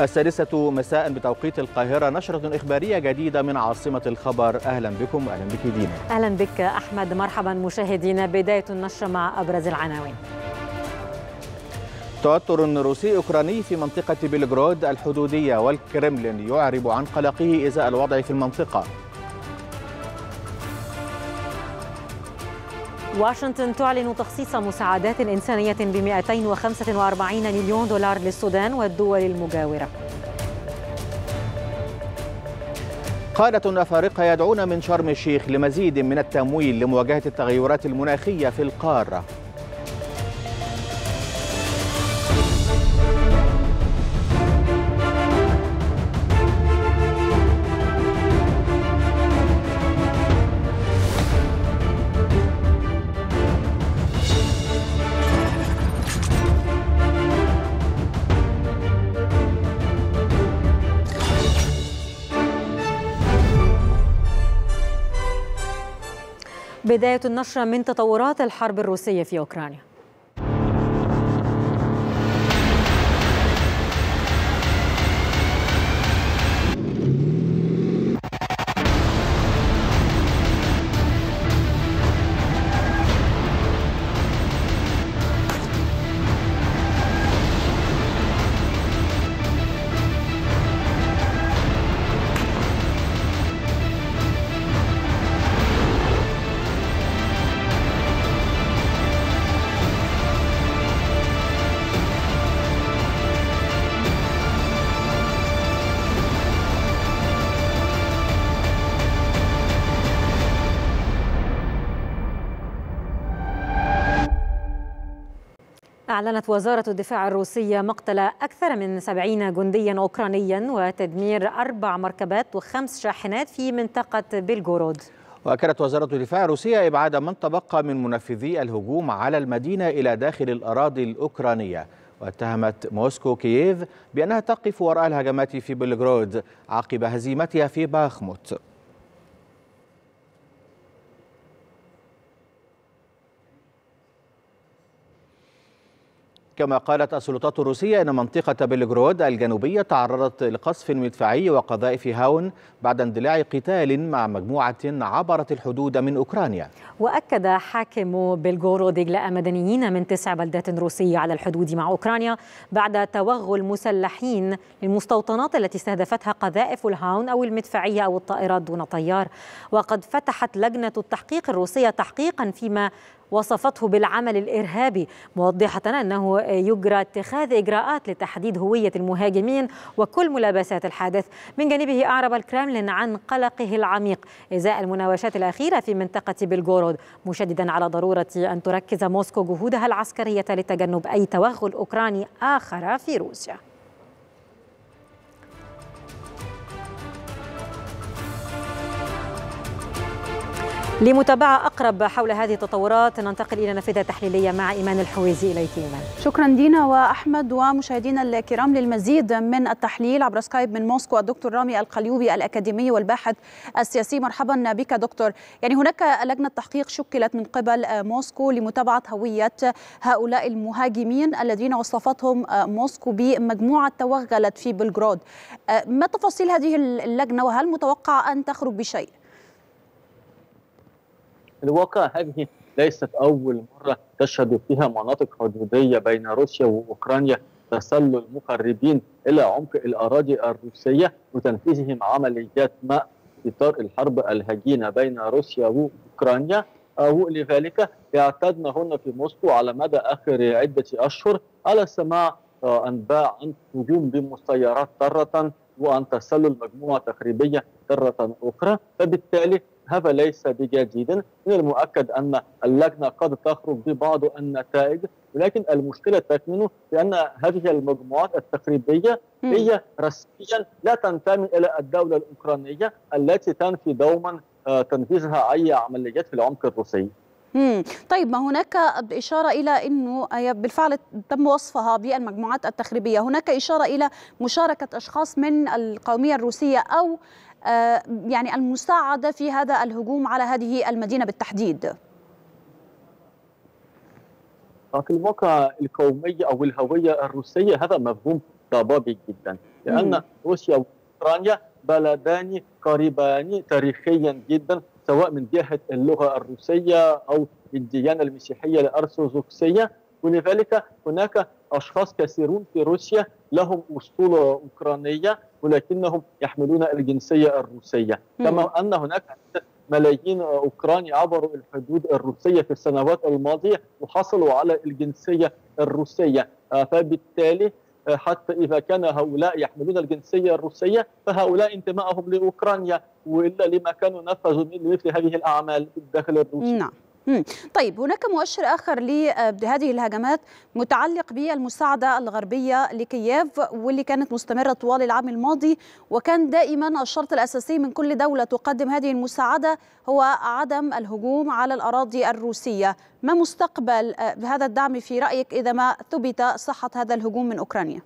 السادسة مساء بتوقيت القاهرة نشرة إخبارية جديدة من عاصمة الخبر أهلا بكم أهلا بك دينا أهلا بك أحمد مرحبا مشاهدينا بداية النشرة مع أبرز العناوين توتر روسي أوكراني في منطقة بلغراد الحدودية والكرملين يعرب عن قلقه إزاء الوضع في المنطقة واشنطن تعلن تخصيص مساعدات إنسانية ب 245 مليون دولار للسودان والدول المجاورة قادة أفارقة يدعون من شرم الشيخ لمزيد من التمويل لمواجهة التغيرات المناخية في القارة بداية النشرة من تطورات الحرب الروسية في أوكرانيا أعلنت وزارة الدفاع الروسية مقتل أكثر من 70 جنديا أوكرانيا وتدمير أربع مركبات وخمس شاحنات في منطقة بلغورود وأكدت وزارة الدفاع الروسية إبعاد من تبقى من منفذي الهجوم على المدينة إلى داخل الأراضي الأوكرانية واتهمت موسكو كييف بأنها تقف وراء الهجمات في بلغرود عقب هزيمتها في باخموت كما قالت السلطات الروسية أن منطقة بلغرود الجنوبية تعرضت لقصف مدفعي وقذائف هاون بعد اندلاع قتال مع مجموعة عبرت الحدود من أوكرانيا وأكد حاكم بلغرود إجلاء مدنيين من تسع بلدات روسية على الحدود مع أوكرانيا بعد توغل مسلحين للمستوطنات التي استهدفتها قذائف الهاون أو المدفعية أو الطائرات دون طيار وقد فتحت لجنة التحقيق الروسية تحقيقا فيما وصفته بالعمل الإرهابي موضحة أنه يجرى اتخاذ إجراءات لتحديد هوية المهاجمين وكل ملابسات الحادث من جانبه أعرب الكرملين عن قلقه العميق إزاء المناوشات الأخيرة في منطقة بلغورود مشددا على ضرورة أن تركز موسكو جهودها العسكرية لتجنب أي توغل أوكراني آخر في روسيا لمتابعة أقرب حول هذه التطورات ننتقل إلى نافذة تحليلية مع إيمان الحويزي إليك إيمان شكرا دينا وأحمد ومشاهدينا الكرام للمزيد من التحليل عبر سكايب من موسكو الدكتور رامي القليوبي الأكاديمي والباحث السياسي مرحبا بك دكتور يعني هناك لجنة تحقيق شكلت من قبل موسكو لمتابعة هوية هؤلاء المهاجمين الذين وصفتهم موسكو بمجموعة توغلت في بلغراد ما تفاصيل هذه اللجنة وهل متوقع أن تخرج بشيء؟ الواقع هذه ليست أول مرة تشهد فيها مناطق حدودية بين روسيا وأوكرانيا تسلل مخربين إلى عمق الأراضي الروسية وتنفيذهم عمليات ماء في إطار الحرب الهجينة بين روسيا وأوكرانيا ولذلك اعتدنا هنا في موسكو على مدى آخر عدة أشهر على سماع آه، أنباء عن هجوم بمسيرات تارة وعن تسلل مجموعة تخريبية مرة أخرى فبالتالي هذا ليس بجديد من المؤكد أن اللجنة قد تخرج ببعض النتائج ولكن المشكلة تكمن في أن هذه المجموعات التخريبية هي رسميا لا تنتمي إلى الدولة الأوكرانية التي تنفي دوما آه، تنفيذها أي عمليات في العمق الروسي مم. طيب ما هناك إشارة إلى أنه آه، بالفعل تم وصفها بالمجموعات التخريبية هناك إشارة إلى مشاركة أشخاص من القومية الروسية أو آه، يعني المساعدة في هذا الهجوم على هذه المدينة بالتحديد؟ في الواقع القومية أو الهوية الروسية هذا مفهوم ضبابي جدا لأن مم. روسيا وأوكرانيا بلدان قريبان تاريخيا جدا سواء من جهة اللغة الروسية أو الديانة المسيحية الأرثوذكسية ولذلك هناك أشخاص كثيرون في روسيا لهم أصول أوكرانية ولكنهم يحملون الجنسية الروسية كما أن هناك ملايين أوكراني عبروا الحدود الروسية في السنوات الماضية وحصلوا على الجنسية الروسية آه، فبالتالي آه، حتى إذا كان هؤلاء يحملون الجنسية الروسية فهؤلاء انتمائهم لأوكرانيا وإلا لما كانوا نفذوا مثل هذه الأعمال في الداخل الروسي نعم. طيب هناك مؤشر آخر آه، لهذه الهجمات متعلق بالمساعدة الغربية لكييف واللي كانت مستمرة طوال العام الماضي وكان دائما الشرط الأساسي من كل دولة تقدم هذه المساعدة هو عدم الهجوم على الأراضي الروسية ما مستقبل آه، هذا الدعم في رأيك إذا ما ثبت صحة هذا الهجوم من أوكرانيا؟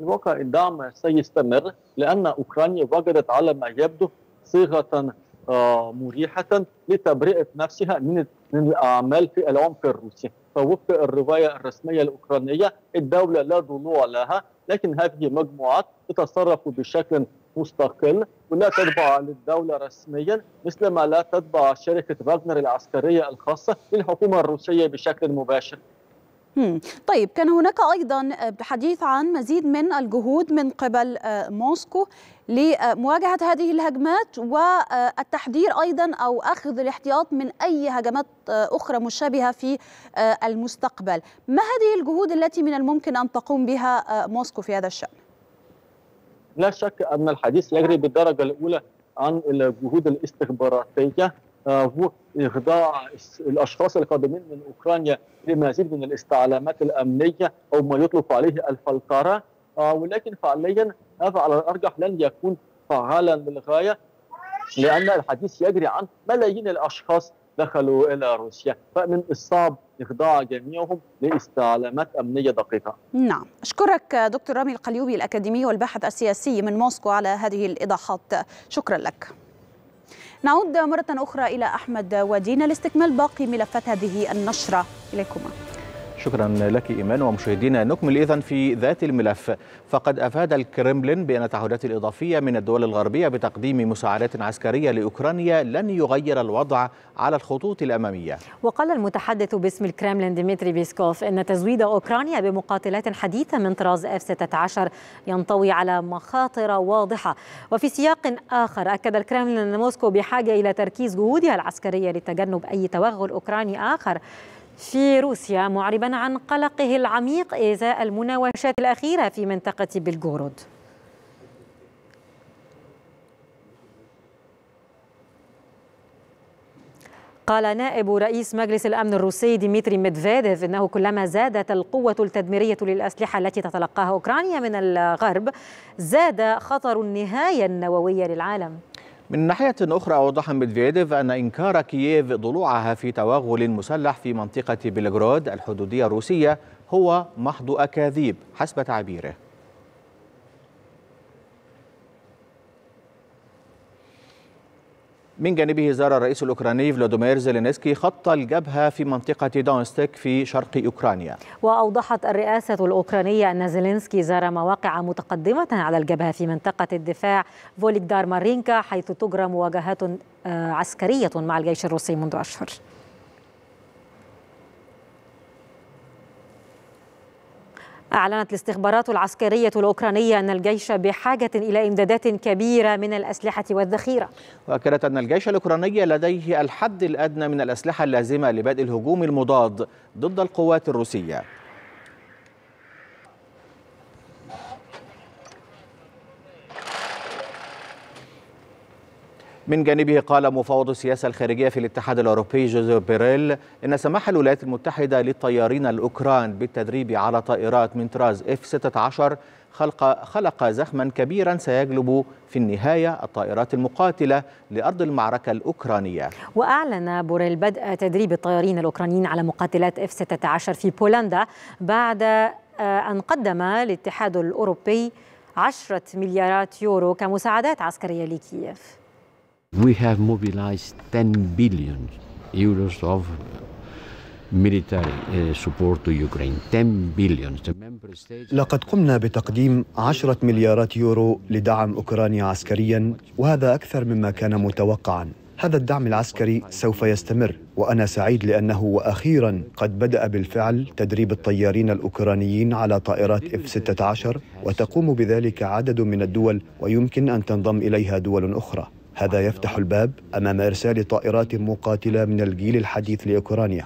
الواقع الدعم سيستمر لأن أوكرانيا وجدت على ما يبدو صيغة آه، مريحة لتبرئة نفسها من الأعمال في العمق الروسي فوفق الرواية الرسمية الأوكرانية الدولة لا ضلوع لها لكن هذه مجموعات تتصرف بشكل مستقل ولا تتبع للدولة رسميا مثل ما لا تتبع شركة فاغنر العسكرية الخاصة للحكومة الروسية بشكل مباشر طيب كان هناك أيضا حديث عن مزيد من الجهود من قبل آه، موسكو لمواجهة هذه الهجمات والتحذير أيضا أو أخذ الاحتياط من أي هجمات آه، أخرى مشابهة في آه، المستقبل ما هذه الجهود التي من الممكن أن تقوم بها موسكو في هذا الشأن؟ لا شك أن الحديث يجري بالدرجة الأولى عن الجهود الاستخباراتية آه، إخضاع الأشخاص القادمين من أوكرانيا لمزيد من الاستعلامات الأمنية أو ما يطلق عليه الفلترة آه، ولكن فعليا هذا على الأرجح لن يكون فعالا للغاية لأن الحديث يجري عن ملايين الأشخاص دخلوا إلى روسيا فمن الصعب إخضاع جميعهم لاستعلامات أمنية دقيقة نعم أشكرك دكتور رامي القليوبي الأكاديمي والباحث السياسي من موسكو على هذه الإيضاحات شكرا لك نعود مرة أخرى إلى أحمد ودينا لاستكمال باقي ملفات هذه النشرة إليكما شكرا لك إيمان ومشاهدينا نكمل إذن في ذات الملف فقد أفاد الكرملين بأن التعهدات الإضافية من الدول الغربية بتقديم مساعدات عسكرية لأوكرانيا لن يغير الوضع على الخطوط الأمامية وقال المتحدث باسم الكرملين ديمتري بيسكوف أن تزويد أوكرانيا بمقاتلات حديثة من طراز F-16 ينطوي على مخاطر واضحة وفي سياق آخر أكد الكرملين أن موسكو بحاجة إلى تركيز جهودها العسكرية لتجنب أي توغل أوكراني آخر في روسيا معربا عن قلقه العميق إزاء المناوشات الأخيرة في منطقة بلغورود قال نائب رئيس مجلس الأمن الروسي ديمتري ميدفيديف أنه كلما زادت القوة التدميرية للأسلحة التي تتلقاها أوكرانيا من الغرب زاد خطر النهاية النووية للعالم من ناحية أخرى أوضح ميدفيديف أن إنكار كييف ضلوعها في توغل مسلح في منطقة بلغراد الحدودية الروسية هو محض أكاذيب حسب تعبيره من جانبه زار الرئيس الأوكراني فلاديمير زيلينسكي خط الجبهة في منطقة دونستيك في شرق أوكرانيا وأوضحت الرئاسة الأوكرانية أن زيلينسكي زار مواقع متقدمة على الجبهة في منطقة الدفاع فوليكدار مارينكا حيث تجرى مواجهات آه، عسكرية مع الجيش الروسي منذ أشهر أعلنت الاستخبارات العسكرية الأوكرانية أن الجيش بحاجة إلى إمدادات كبيرة من الأسلحة والذخيرة وأكدت أن الجيش الأوكراني لديه الحد الأدنى من الأسلحة اللازمة لبدء الهجوم المضاد ضد القوات الروسية من جانبه قال مفوض السياسة الخارجية في الاتحاد الأوروبي جوزيف بيريل إن سماح الولايات المتحدة للطيارين الأوكران بالتدريب على طائرات من طراز F-16 خلق, خلق زخما كبيرا سيجلب في النهاية الطائرات المقاتلة لأرض المعركة الأوكرانية وأعلن بوريل بدء تدريب الطيارين الأوكرانيين على مقاتلات F-16 في بولندا بعد آه، أن قدم الاتحاد الأوروبي 10 مليارات يورو كمساعدات عسكرية لكييف We have mobilized 10 billion euros of military eh, support to Ukraine. 10 لقد قمنا بتقديم 10 مليارات يورو لدعم اوكرانيا عسكريا وهذا اكثر مما كان متوقعا. هذا الدعم العسكري سوف يستمر وانا سعيد لانه واخيرا قد بدا بالفعل تدريب الطيارين الاوكرانيين على طائرات اف 16 وتقوم بذلك عدد من الدول ويمكن ان تنضم اليها دول اخرى. هذا يفتح الباب أمام إرسال طائرات مقاتلة من الجيل الحديث لأوكرانيا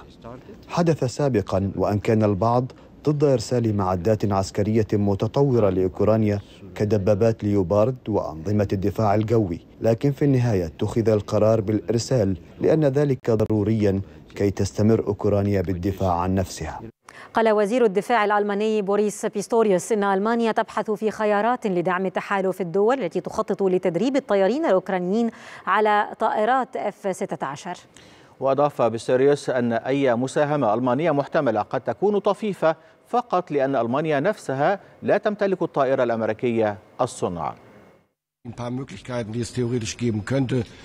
حدث سابقا وأن كان البعض ضد إرسال معدات عسكرية متطورة لأوكرانيا كدبابات ليوبارد وأنظمة الدفاع الجوي لكن في النهاية اتخذ القرار بالإرسال لأن ذلك ضروريا كي تستمر أوكرانيا بالدفاع عن نفسها قال وزير الدفاع الألماني بوريس بيستوريوس إن ألمانيا تبحث في خيارات لدعم تحالف الدول التي تخطط لتدريب الطيارين الأوكرانيين على طائرات F-16 وأضاف بيستوريوس أن أي مساهمة ألمانية محتملة قد تكون طفيفة فقط لأن ألمانيا نفسها لا تمتلك الطائرة الأمريكية الصنع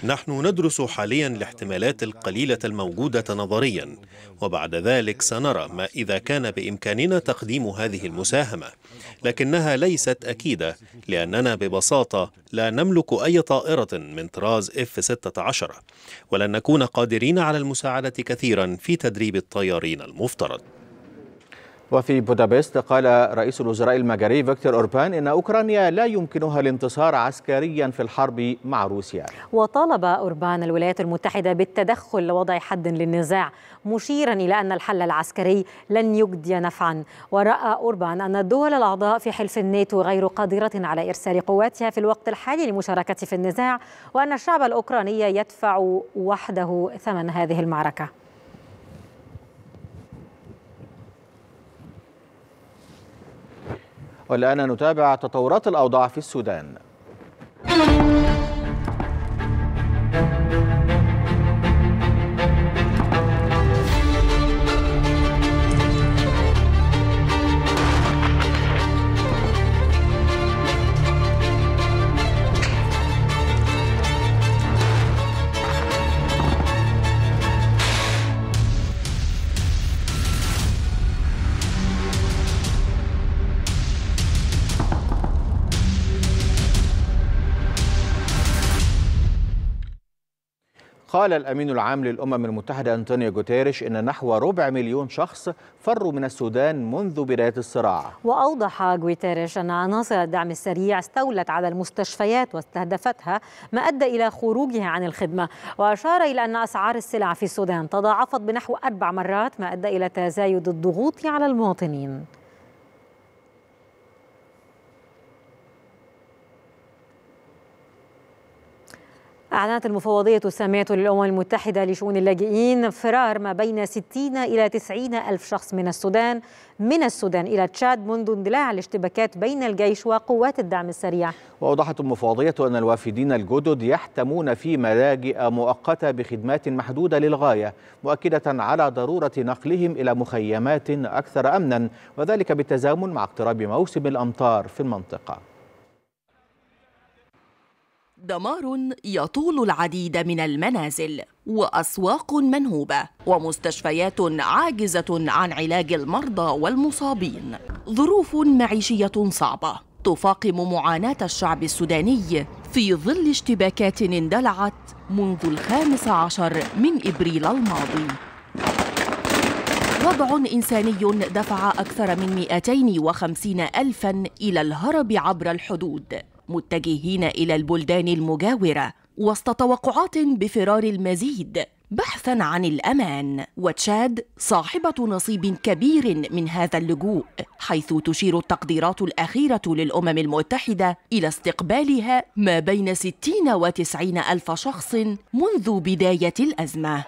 نحن ندرس حاليا الاحتمالات القليلة الموجودة نظريا وبعد ذلك سنرى ما إذا كان بإمكاننا تقديم هذه المساهمة لكنها ليست أكيدة لأننا ببساطة لا نملك أي طائرة من طراز F-16 ولن نكون قادرين على المساعدة كثيرا في تدريب الطيارين المفترض وفي بودابست قال رئيس الوزراء المجري فيكتور أوربان إن أوكرانيا لا يمكنها الانتصار عسكريا في الحرب مع روسيا وطالب أوربان الولايات المتحدة بالتدخل لوضع حد للنزاع مشيرا إلى أن الحل العسكري لن يجدي نفعا ورأى أوربان أن الدول الأعضاء في حلف الناتو غير قادرة على إرسال قواتها في الوقت الحالي للمشاركة في النزاع وأن الشعب الأوكراني يدفع وحده ثمن هذه المعركة والآن نتابع تطورات الأوضاع في السودان قال الأمين العام للأمم المتحدة أنطونيو جوتيريش إن نحو ربع مليون شخص فروا من السودان منذ بداية الصراع وأوضح جوتيريش أن عناصر الدعم السريع استولت على المستشفيات واستهدفتها ما أدى إلى خروجها عن الخدمة وأشار إلى أن أسعار السلع في السودان تضاعفت بنحو أربع مرات ما أدى إلى تزايد الضغوط على المواطنين أعلنت المفوضية السامية للأمم المتحدة لشؤون اللاجئين فرار ما بين 60 إلى 90 ألف شخص من السودان من السودان إلى تشاد منذ اندلاع الاشتباكات بين الجيش وقوات الدعم السريع وأوضحت المفوضية أن الوافدين الجدد يحتمون في ملاجئ مؤقتة بخدمات محدودة للغاية مؤكدة على ضرورة نقلهم إلى مخيمات أكثر أمنا وذلك بالتزامن مع اقتراب موسم الأمطار في المنطقة دمار يطول العديد من المنازل واسواق منهوبه ومستشفيات عاجزه عن علاج المرضى والمصابين ظروف معيشيه صعبه تفاقم معاناه الشعب السوداني في ظل اشتباكات اندلعت منذ الخامس عشر من ابريل الماضي وضع إنساني دفع أكثر من 250 ألفاً إلى الهرب عبر الحدود متجهين إلى البلدان المجاورة وسط توقعات بفرار المزيد بحثا عن الامان وتشاد صاحبه نصيب كبير من هذا اللجوء حيث تشير التقديرات الاخيره للامم المتحده الى استقبالها ما بين 60 و90 الف شخص منذ بدايه الازمه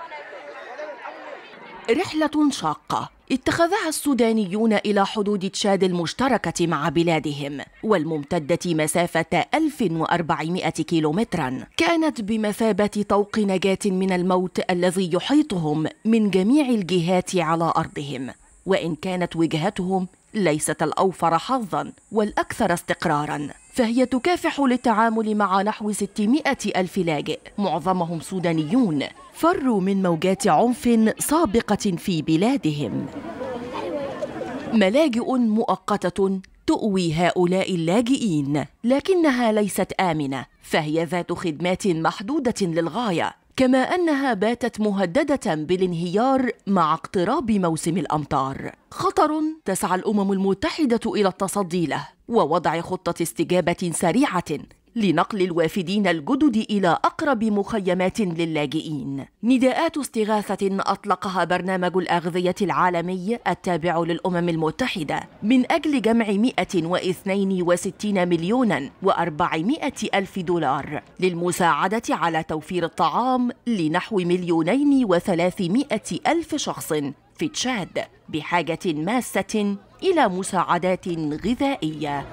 رحلة شاقة اتخذها السودانيون إلى حدود تشاد المشتركة مع بلادهم والممتدة مسافة 1400 كيلومترا كانت بمثابة طوق نجاة من الموت الذي يحيطهم من جميع الجهات على أرضهم وإن كانت وجهتهم ليست الأوفر حظا والأكثر استقراراً فهي تكافح للتعامل مع نحو 600 ألف لاجئ معظمهم سودانيون فروا من موجات عنف سابقة في بلادهم ملاجئ مؤقتة تؤوي هؤلاء اللاجئين لكنها ليست آمنة فهي ذات خدمات محدودة للغاية كما أنها باتت مهددة بالانهيار مع اقتراب موسم الأمطار خطر تسعى الأمم المتحدة إلى التصدي له ووضع خطة استجابة سريعة لنقل الوافدين الجدد إلى أقرب مخيمات للاجئين نداءات استغاثة أطلقها برنامج الأغذية العالمي التابع للأمم المتحدة من أجل جمع 162 مليون و400 ألف دولار للمساعدة على توفير الطعام لنحو مليونين و300 ألف شخص في تشاد بحاجة ماسة إلى مساعدات غذائية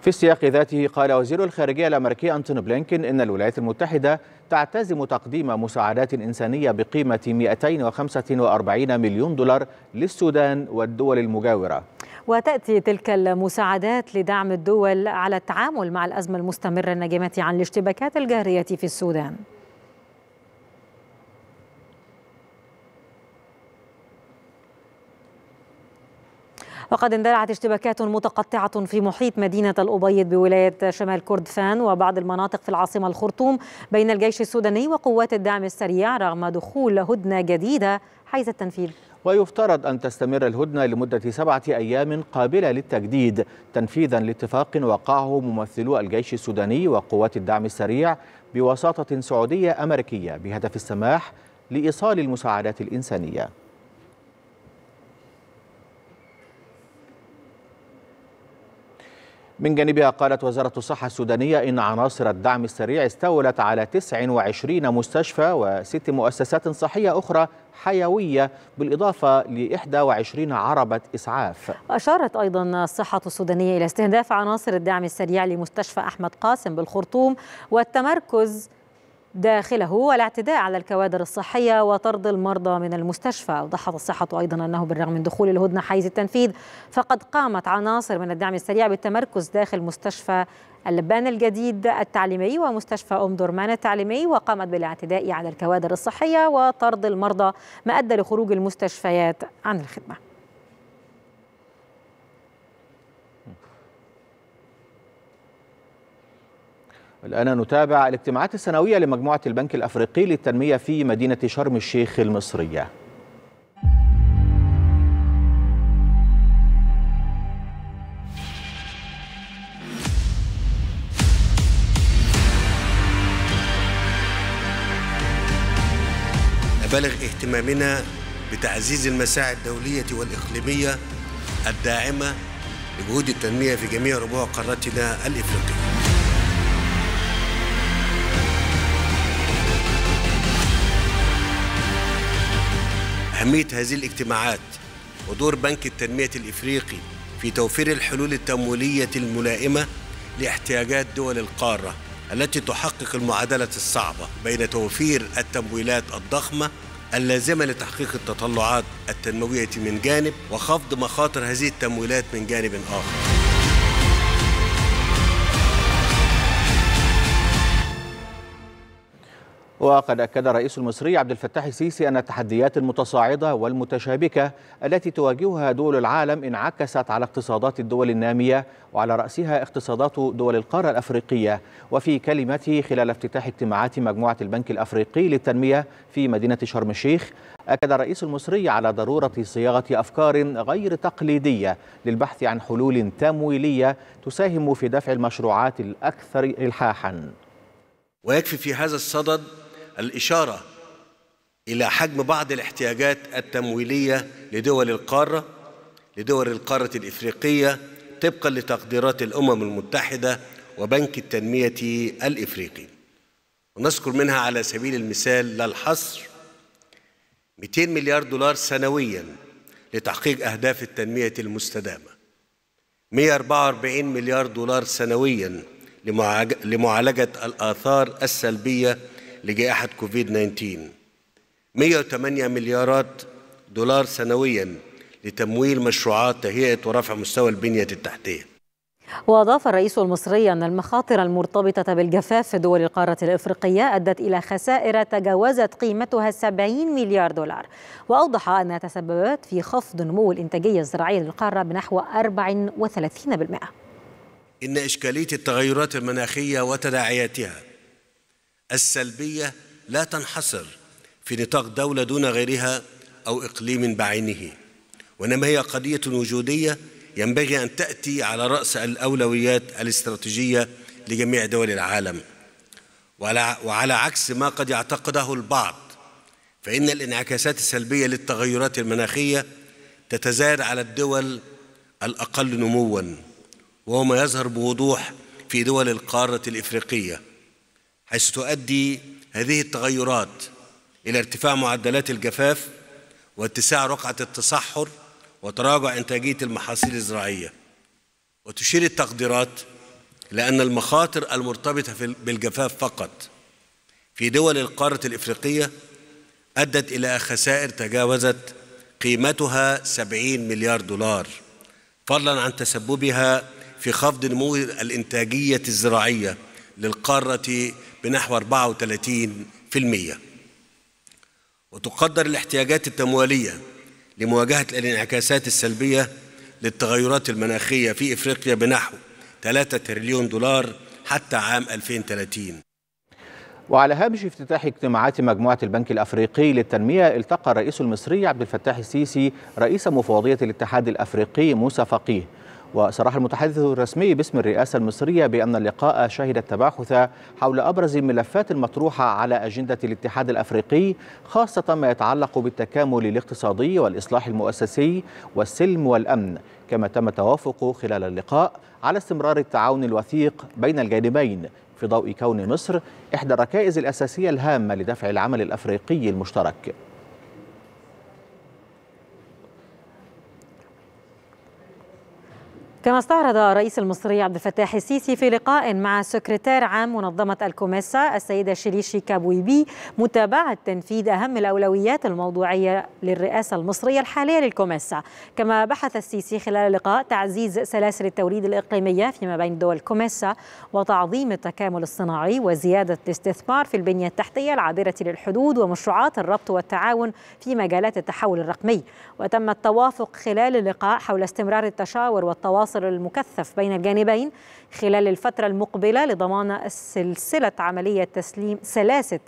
في السياق ذاته قال وزير الخارجية الأمريكي أنتون بلينكن إن الولايات المتحدة تعتزم تقديم مساعدات إنسانية بقيمة 245 مليون دولار للسودان والدول المجاورة وتأتي تلك المساعدات لدعم الدول على التعامل مع الأزمة المستمرة الناجمة عن الاشتباكات الجارية في السودان وقد اندلعت اشتباكات متقطعة في محيط مدينة الأبيض بولاية شمال كردفان وبعض المناطق في العاصمة الخرطوم بين الجيش السوداني وقوات الدعم السريع رغم دخول هدنة جديدة حيز التنفيذ ويفترض أن تستمر الهدنة لمدة سبعة أيام قابلة للتجديد تنفيذا لاتفاق وقعه ممثلو الجيش السوداني وقوات الدعم السريع بوساطة سعودية أمريكية بهدف السماح لإيصال المساعدات الإنسانية من جانبها قالت وزارة الصحة السودانية إن عناصر الدعم السريع استولت على 29 مستشفى وست مؤسسات صحية أخرى حيوية بالإضافة ل 21 عربة إسعاف أشارت أيضا الصحة السودانية إلى استهداف عناصر الدعم السريع لمستشفى أحمد قاسم بالخرطوم والتمركز داخله والاعتداء على الكوادر الصحية وطرد المرضى من المستشفى أوضحت الصحة أيضا أنه بالرغم من دخول الهدنة حيز التنفيذ فقد قامت عناصر من الدعم السريع بالتمركز داخل مستشفى اللبان الجديد التعليمي ومستشفى أم درمان التعليمي وقامت بالاعتداء على الكوادر الصحية وطرد المرضى ما أدى لخروج المستشفيات عن الخدمة الآن نتابع الاجتماعات السنوية لمجموعة البنك الأفريقي للتنمية في مدينة شرم الشيخ المصرية بلغ اهتمامنا بتعزيز المساعي الدولية والإقليمية الداعمة لجهود التنمية في جميع ربوع قارتنا الإفريقية أهمية هذه الاجتماعات ودور بنك التنمية الإفريقي في توفير الحلول التمويلية الملائمة لاحتياجات دول القارة التي تحقق المعادلة الصعبة بين توفير التمويلات الضخمة اللازمة لتحقيق التطلعات التنموية من جانب وخفض مخاطر هذه التمويلات من جانب آخر وقد أكد الرئيس المصري عبد الفتاح السيسي أن التحديات المتصاعدة والمتشابكة التي تواجهها دول العالم انعكست على اقتصادات الدول النامية وعلى رأسها اقتصادات دول القارة الأفريقية وفي كلمته خلال افتتاح اجتماعات مجموعة البنك الأفريقي للتنمية في مدينة شرم الشيخ أكد الرئيس المصري على ضرورة صياغة أفكار غير تقليدية للبحث عن حلول تمويلية تساهم في دفع المشروعات الأكثر إلحاحاً ويكفي في هذا الصدد الإشارة إلى حجم بعض الاحتياجات التمويلية لدول القارة لدول القارة الإفريقية طبقا لتقديرات الأمم المتحدة وبنك التنمية الإفريقي ونذكر منها على سبيل المثال لا الحصر 200 مليار دولار سنويا لتحقيق أهداف التنمية المستدامة 144 مليار دولار سنويا لمعالجة الآثار السلبية لجائحة كوفيد 19 108 مليارات دولار سنويا لتمويل مشروعات تهيئة ورفع مستوى البنية التحتية وأضاف الرئيس المصري أن المخاطر المرتبطة بالجفاف في دول القارة الإفريقية أدت إلى خسائر تجاوزت قيمتها 70 مليار دولار وأوضح أنها تسببت في خفض نمو الإنتاجية الزراعية للقارة بنحو 34% إن إشكالية التغيرات المناخية وتداعياتها السلبية لا تنحصر في نطاق دولة دون غيرها أو إقليم بعينه وإنما هي قضية وجودية ينبغي أن تأتي على رأس الأولويات الاستراتيجية لجميع دول العالم وعلى عكس ما قد يعتقده البعض فإن الانعكاسات السلبية للتغيرات المناخية تتزايد على الدول الأقل نمواً وهو ما يظهر بوضوح في دول القارة الإفريقية حيث تؤدي هذه التغيرات إلى ارتفاع معدلات الجفاف واتساع رقعة التصحر وتراجع إنتاجية المحاصيل الزراعية وتشير التقديرات لأن المخاطر المرتبطة بالجفاف فقط في دول القارة الإفريقية أدت إلى خسائر تجاوزت قيمتها 70 مليار دولار فضلا عن تسببها في خفض نمو الإنتاجية الزراعية للقارة بنحو 34% وتقدر الاحتياجات التمويلية لمواجهة الانعكاسات السلبية للتغيرات المناخية في إفريقيا بنحو 3 تريليون دولار حتى عام 2030 وعلى هامش افتتاح اجتماعات مجموعة البنك الأفريقي للتنمية التقى الرئيس المصري عبد الفتاح السيسي رئيس مفوضية الاتحاد الأفريقي موسى فقيه وصرح المتحدث الرسمي باسم الرئاسة المصرية بأن اللقاء شهد التباحث حول أبرز الملفات المطروحة على أجندة الاتحاد الأفريقي خاصة ما يتعلق بالتكامل الاقتصادي والإصلاح المؤسسي والسلم والأمن كما تم التوافق خلال اللقاء على استمرار التعاون الوثيق بين الجانبين في ضوء كون مصر إحدى الركائز الأساسية الهامة لدفع العمل الأفريقي المشترك كما استعرض الرئيس المصري عبد الفتاح السيسي في لقاء مع سكرتير عام منظمة الكوميسا السيدة شريشي كابويبي متابعة تنفيذ أهم الأولويات الموضوعية للرئاسة المصرية الحالية للكوميسا كما بحث السيسي خلال اللقاء تعزيز سلاسل التوريد الإقليمية فيما بين دول الكوميسا وتعظيم التكامل الصناعي وزيادة الاستثمار في البنية التحتية العابرة للحدود ومشروعات الربط والتعاون في مجالات التحول الرقمي وتم التوافق خلال اللقاء حول استمرار التشاور والتواصل الناصر المكثف بين الجانبين خلال الفترة المقبلة لضمان سلسلة عملية تسليم سلاسة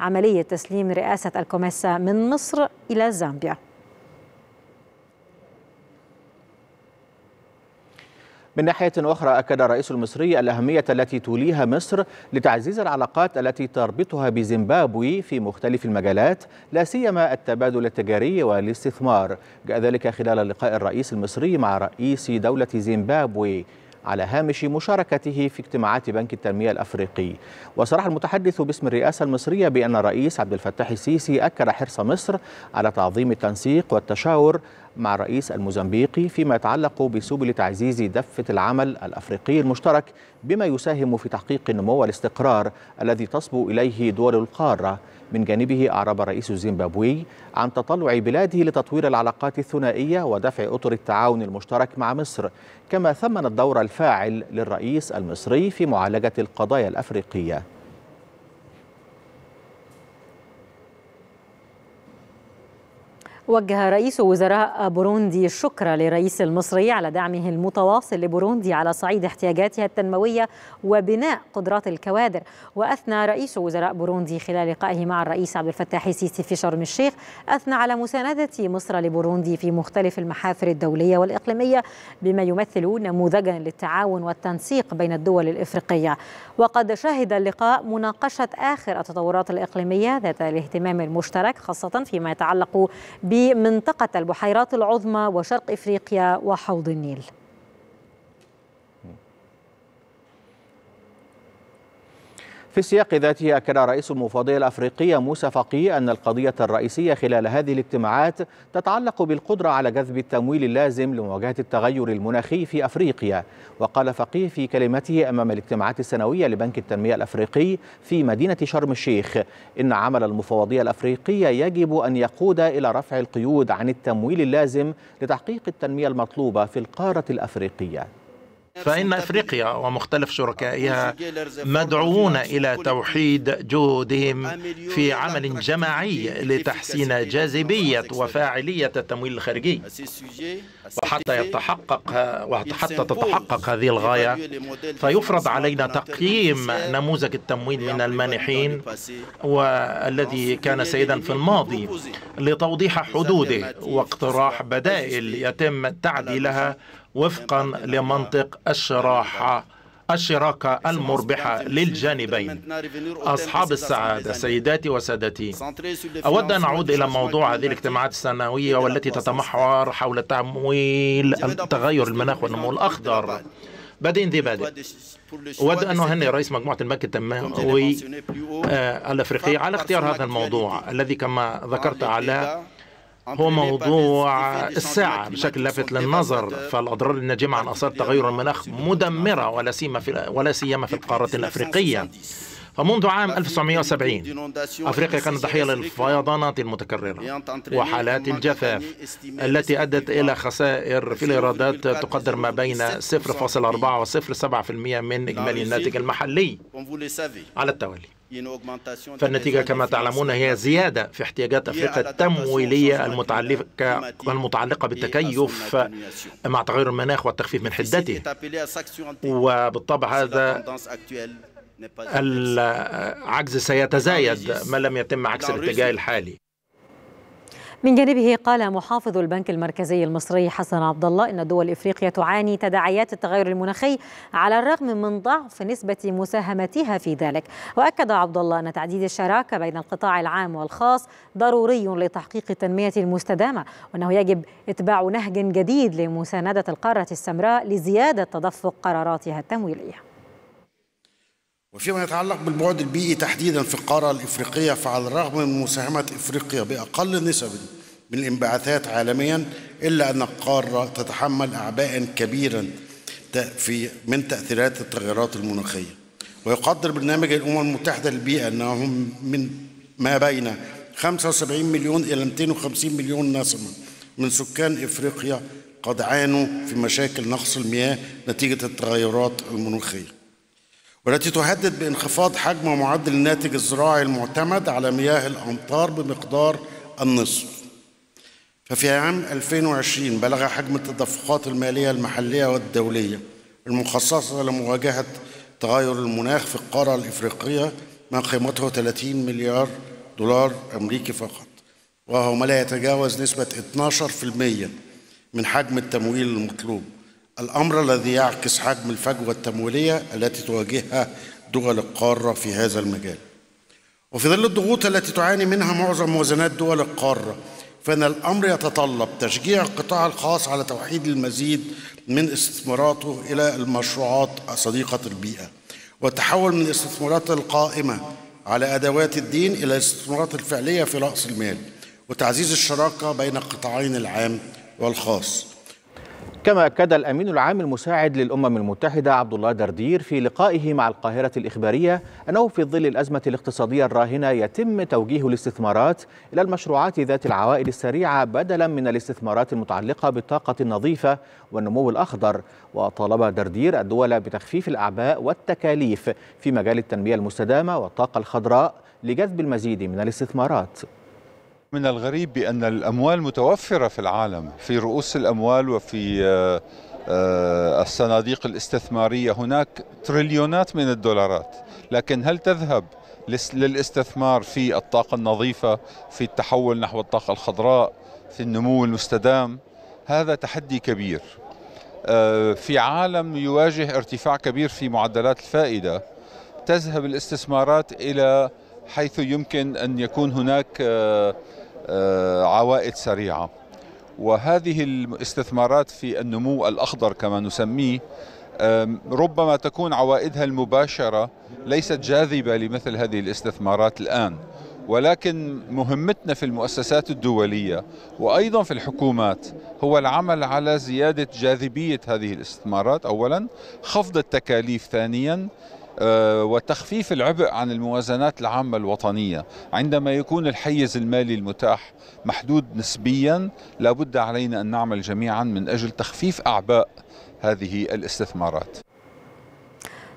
عملية تسليم رئاسة الكوميسا من مصر إلى زامبيا من ناحية أخرى أكد الرئيس المصري الأهمية التي توليها مصر لتعزيز العلاقات التي تربطها بزيمبابوي في مختلف المجالات لا سيما التبادل التجاري والاستثمار جاء ذلك خلال لقاء الرئيس المصري مع رئيس دولة زيمبابوي على هامش مشاركته في اجتماعات بنك التنمية الأفريقي وصرح المتحدث باسم الرئاسة المصرية بأن الرئيس عبد الفتاح السيسي أكد حرص مصر على تعظيم التنسيق والتشاور مع الرئيس الموزمبيقي فيما يتعلق بسبل تعزيز دفة العمل الأفريقي المشترك بما يساهم في تحقيق النمو والاستقرار الذي تصبو إليه دول القارة من جانبه أعرب رئيس زيمبابوي عن تطلع بلاده لتطوير العلاقات الثنائية ودفع أطر التعاون المشترك مع مصر كما ثمن الدور الفاعل للرئيس المصري في معالجة القضايا الأفريقية وجه رئيس وزراء بوروندي الشكر للرئيس المصري على دعمه المتواصل لبوروندي على صعيد احتياجاتها التنموية وبناء قدرات الكوادر وأثنى رئيس وزراء بوروندي خلال لقائه مع الرئيس عبد الفتاح السيسي في شرم الشيخ أثنى على مساندة مصر لبوروندي في مختلف المحافل الدولية والإقليمية بما يمثل نموذجا للتعاون والتنسيق بين الدول الإفريقية وقد شهد اللقاء مناقشة آخر التطورات الإقليمية ذات الاهتمام المشترك خاصة فيما يتعلق ب بمنطقة البحيرات العظمى وشرق إفريقيا وحوض النيل في السياق ذاته أكد رئيس المفوضية الأفريقية موسى فقي أن القضية الرئيسية خلال هذه الاجتماعات تتعلق بالقدرة على جذب التمويل اللازم لمواجهة التغير المناخي في أفريقيا وقال فقي في كلمته أمام الاجتماعات السنوية لبنك التنمية الأفريقي في مدينة شرم الشيخ إن عمل المفوضية الأفريقية يجب أن يقود إلى رفع القيود عن التمويل اللازم لتحقيق التنمية المطلوبة في القارة الأفريقية فإن أفريقيا ومختلف شركائها مدعوون إلى توحيد جهودهم في عمل جماعي لتحسين جاذبية وفاعلية التمويل الخارجي وحتى يتحقق وحتى تتحقق هذه الغاية فيفرض علينا تقييم نموذج التمويل من المانحين والذي كان سيدا في الماضي لتوضيح حدوده واقتراح بدائل يتم تعديلها وفقا لمنطق الشراحه الشراكة المربحة للجانبين أصحاب السعادة سيداتي وسادتي أود أن أعود إلى موضوع هذه الاجتماعات السنوية والتي تتمحور حول تمويل تغير المناخ والنمو الأخضر بدين ذي بادئ أود أن أهني رئيس مجموعة البنك التنموي آه، الأفريقية على اختيار هذا الموضوع الذي كما ذكرت على هو موضوع الساعة بشكل لافت للنظر فالأضرار الناجمة عن آثار تغير المناخ مدمرة ولا سيما في ولا سيما في القارة الأفريقية فمنذ عام 1970 أفريقيا كانت ضحية للفيضانات المتكررة وحالات الجفاف التي أدت إلى خسائر في الإيرادات تقدر ما بين 0.4 و 0.7% من إجمالي الناتج المحلي على التوالي فالنتيجة كما تعلمون هي زيادة في احتياجات أفريقيا التمويلية المتعلقة المتعلقة بالتكيف مع تغير المناخ والتخفيف من حدته وبالطبع هذا العجز سيتزايد ما لم يتم عكس الاتجاه الحالي من جانبه قال محافظ البنك المركزي المصري حسن عبد الله ان دول افريقيا تعاني تداعيات التغير المناخي على الرغم من ضعف نسبه مساهمتها في ذلك واكد عبد الله ان تعديد الشراكه بين القطاع العام والخاص ضروري لتحقيق التنميه المستدامه وانه يجب اتباع نهج جديد لمسانده القاره السمراء لزياده تدفق قراراتها التمويليه وفيما يتعلق بالبعد البيئي تحديدا في القارة الإفريقية فعلى الرغم من مساهمة إفريقيا بأقل نسب من الانبعاثات عالميا إلا أن القارة تتحمل أعباء كبيرا في من تأثيرات التغيرات المناخية ويقدر برنامج الأمم المتحدة للبيئة أنهم من ما بين 75 مليون إلى 250 مليون نسمة من سكان إفريقيا قد عانوا في مشاكل نقص المياه نتيجة التغيرات المناخية والتي تهدد بانخفاض حجم ومعدل الناتج الزراعي المعتمد على مياه الأمطار بمقدار النصف ففي عام 2020 بلغ حجم التدفقات المالية المحلية والدولية المخصصة لمواجهة تغير المناخ في القارة الإفريقية ما قيمته 30 مليار دولار أمريكي فقط وهو ما لا يتجاوز نسبة 12% من حجم التمويل المطلوب الأمر الذي يعكس حجم الفجوة التمويلية التي تواجهها دول القارة في هذا المجال وفي ظل الضغوط التي تعاني منها معظم موازنات دول القارة فإن الأمر يتطلب تشجيع القطاع الخاص على توحيد المزيد من استثماراته إلى المشروعات صديقة البيئة والتحول من الاستثمارات القائمة على أدوات الدين إلى الاستثمارات الفعلية في رأس المال وتعزيز الشراكة بين القطاعين العام والخاص كما أكد الأمين العام المساعد للأمم المتحدة عبد الله دردير في لقائه مع القاهرة الإخبارية أنه في ظل الأزمة الاقتصادية الراهنة يتم توجيه الاستثمارات إلى المشروعات ذات العوائد السريعة بدلا من الاستثمارات المتعلقة بالطاقة النظيفة والنمو الأخضر وطالب دردير الدول بتخفيف الأعباء والتكاليف في مجال التنمية المستدامة والطاقة الخضراء لجذب المزيد من الاستثمارات من الغريب بأن الأموال متوفرة في العالم في رؤوس الأموال وفي آه، آه، الصناديق الاستثمارية هناك تريليونات من الدولارات لكن هل تذهب للاستثمار في الطاقة النظيفة في التحول نحو الطاقة الخضراء في النمو المستدام هذا تحدي كبير آه، في عالم يواجه ارتفاع كبير في معدلات الفائدة تذهب الاستثمارات إلى حيث يمكن أن يكون هناك آه، عوائد سريعه وهذه الاستثمارات في النمو الاخضر كما نسميه ربما تكون عوائدها المباشره ليست جاذبه لمثل هذه الاستثمارات الان ولكن مهمتنا في المؤسسات الدوليه وايضا في الحكومات هو العمل على زياده جاذبيه هذه الاستثمارات اولا خفض التكاليف ثانيا آه، وتخفيف العبء عن الموازنات العامة الوطنية عندما يكون الحيز المالي المتاح محدود نسبيا لابد علينا أن نعمل جميعا من أجل تخفيف أعباء هذه الاستثمارات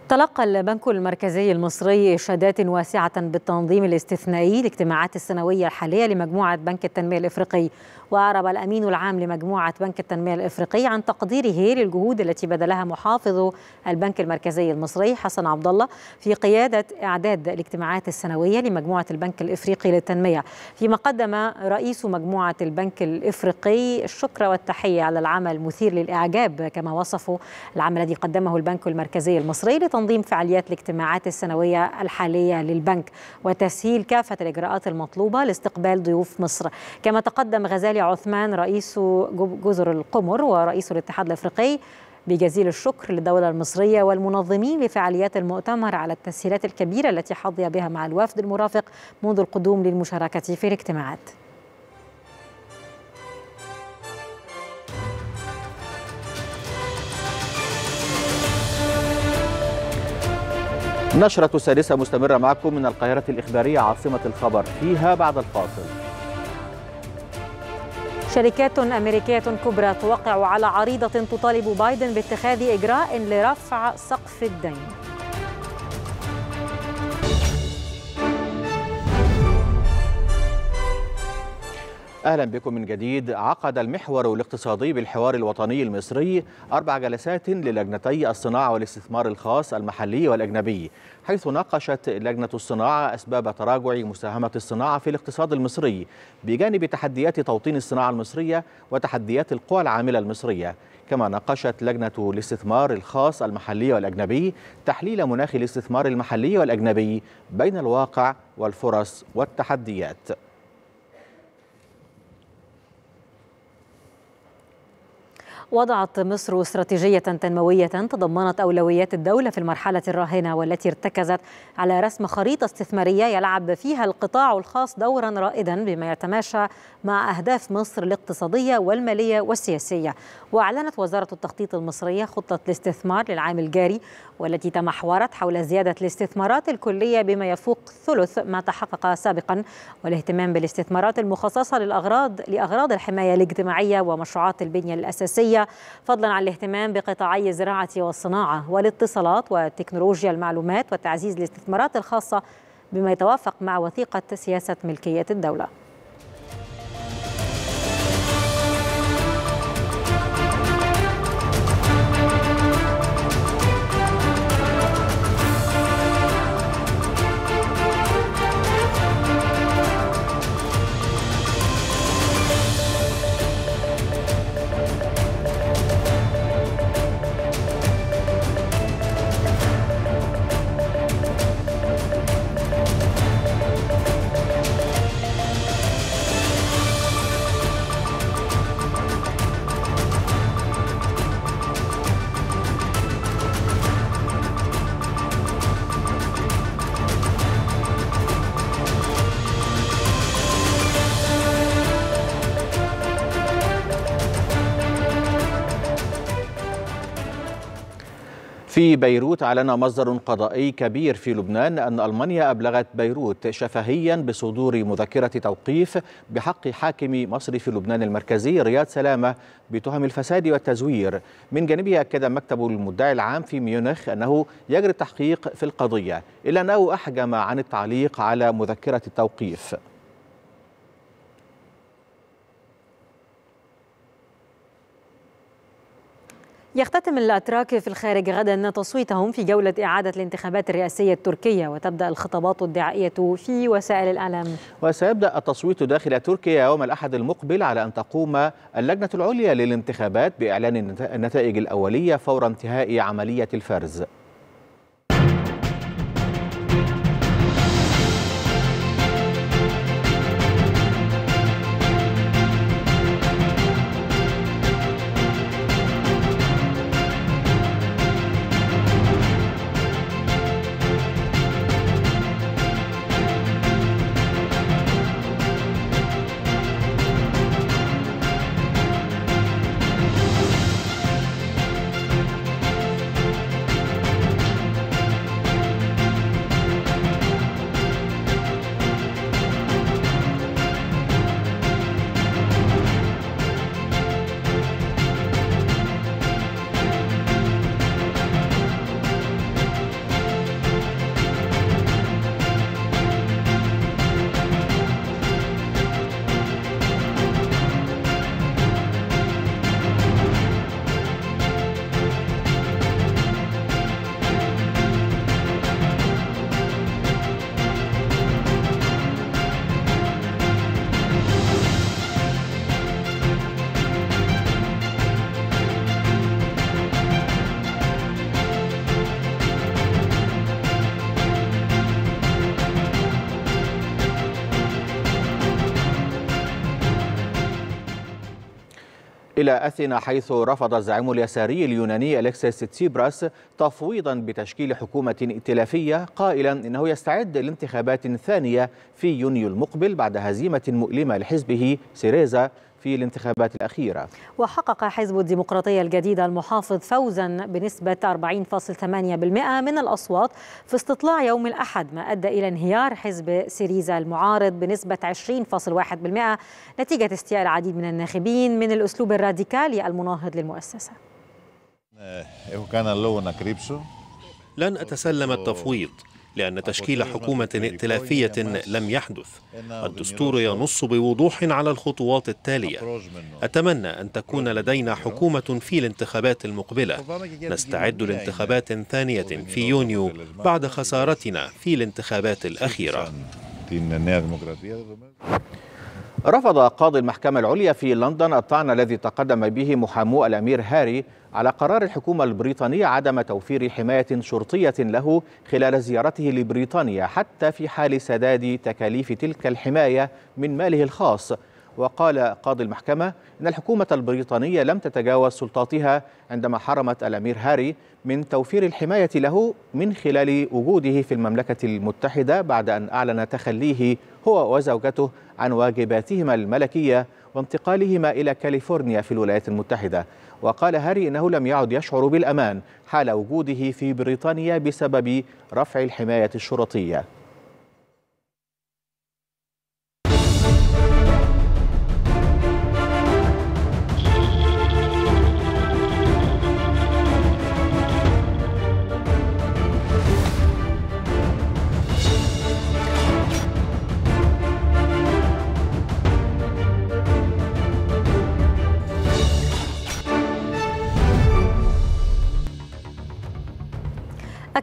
تلقى البنك المركزي المصري إشادات واسعة بالتنظيم الاستثنائي لاجتماعات السنوية الحالية لمجموعة بنك التنمية الإفريقي وأعرب الأمين العام لمجموعة بنك التنمية الإفريقي عن تقديره للجهود التي بذلها محافظ البنك المركزي المصري حسن عبد الله في قيادة إعداد الاجتماعات السنوية لمجموعة البنك الإفريقي للتنمية فيما قدم رئيس مجموعة البنك الإفريقي الشكر والتحية على العمل المثير للإعجاب كما وصفه العمل الذي قدمه البنك المركزي المصري لتنظيم فعاليات الاجتماعات السنوية الحالية للبنك وتسهيل كافة الإجراءات المطلوبة لاستقبال ضيوف مصر كما تقدم غزالي عثمان رئيس جزر القمر ورئيس الاتحاد الافريقي بجزيل الشكر للدولة المصرية والمنظمين لفعاليات المؤتمر على التسهيلات الكبيرة التي حظي بها مع الوفد المرافق منذ القدوم للمشاركة في الاجتماعات نشرة سادسة مستمرة معكم من القاهرة الإخبارية عاصمة الخبر فيها بعد الفاصل شركات أمريكية كبرى توقع على عريضة تطالب بايدن باتخاذ إجراء لرفع سقف الدين أهلا بكم من جديد عقد المحور الاقتصادي بالحوار الوطني المصري أربع جلسات للجنتي الصناعة والاستثمار الخاص المحلي والأجنبي حيث ناقشت لجنة الصناعة أسباب تراجع مساهمة الصناعة في الاقتصاد المصري بجانب تحديات توطين الصناعة المصرية وتحديات القوى العاملة المصرية كما ناقشت لجنة الاستثمار الخاص المحلي والأجنبي تحليل مناخ الاستثمار المحلي والأجنبي بين الواقع والفرص والتحديات وضعت مصر استراتيجية تنموية تضمنت أولويات الدولة في المرحلة الراهنة والتي ارتكزت على رسم خريطة استثمارية يلعب فيها القطاع الخاص دورا رائدا بما يتماشى مع أهداف مصر الاقتصادية والمالية والسياسية وأعلنت وزارة التخطيط المصرية خطة الاستثمار للعام الجاري والتي تمحورت حول زيادة الاستثمارات الكلية بما يفوق ثلث ما تحقق سابقا والاهتمام بالاستثمارات المخصصة للأغراض لأغراض الحماية الاجتماعية ومشروعات البنية الأساسية فضلا عن الاهتمام بقطاعي الزراعة والصناعة والاتصالات وتكنولوجيا المعلومات وتعزيز الاستثمارات الخاصة بما يتوافق مع وثيقة سياسة ملكية الدولة في بيروت أعلن مصدر قضائي كبير في لبنان أن ألمانيا أبلغت بيروت شفهيا بصدور مذكرة توقيف بحق حاكم مصرف لبنان المركزي رياض سلامة بتهم الفساد والتزوير من جانبه أكد مكتب المدعي العام في ميونخ أنه يجري التحقيق في القضية إلا أنه أحجم عن التعليق على مذكرة التوقيف يختتم الأتراك في الخارج غدا تصويتهم في جولة إعادة الانتخابات الرئاسية التركية وتبدأ الخطابات الدعائية في وسائل الإعلام وسيبدأ التصويت داخل تركيا يوم الأحد المقبل على أن تقوم اللجنة العليا للانتخابات بإعلان النتائج الأولية فور انتهاء عملية الفرز إلى أثينا حيث رفض الزعيم اليساري اليوناني أليكسيس تسيبراس تفويضا بتشكيل حكومة ائتلافية قائلا إنه يستعد لانتخابات ثانية في يونيو المقبل بعد هزيمة مؤلمة لحزبه سيريزا في الانتخابات الأخيرة وحقق حزب الديمقراطية الجديدة المحافظ فوزا بنسبة 40.8% من الأصوات في استطلاع يوم الأحد ما أدى إلى انهيار حزب سيريزا المعارض بنسبة 20.1% نتيجة استياء العديد من الناخبين من الأسلوب الراديكالي المناهض للمؤسسة إيه، إيه، لن أتسلم التفويض لأن تشكيل حكومة ائتلافية لم يحدث الدستور ينص بوضوح على الخطوات التالية أتمنى أن تكون لدينا حكومة في الانتخابات المقبلة نستعد لانتخابات ثانية في يونيو بعد خسارتنا في الانتخابات الأخيرة رفض قاضي المحكمة العليا في لندن الطعن الذي تقدم به محامو الأمير هاري على قرار الحكومة البريطانية عدم توفير حماية شرطية له خلال زيارته لبريطانيا حتى في حال سداد تكاليف تلك الحماية من ماله الخاص وقال قاضي المحكمة إن الحكومة البريطانية لم تتجاوز سلطاتها عندما حرمت الأمير هاري من توفير الحماية له من خلال وجوده في المملكة المتحدة بعد أن أعلن تخليه هو وزوجته عن واجباتهما الملكية وانتقالهما إلى كاليفورنيا في الولايات المتحدة وقال هاري إنه لم يعد يشعر بالأمان حال وجوده في بريطانيا بسبب رفع الحماية الشرطية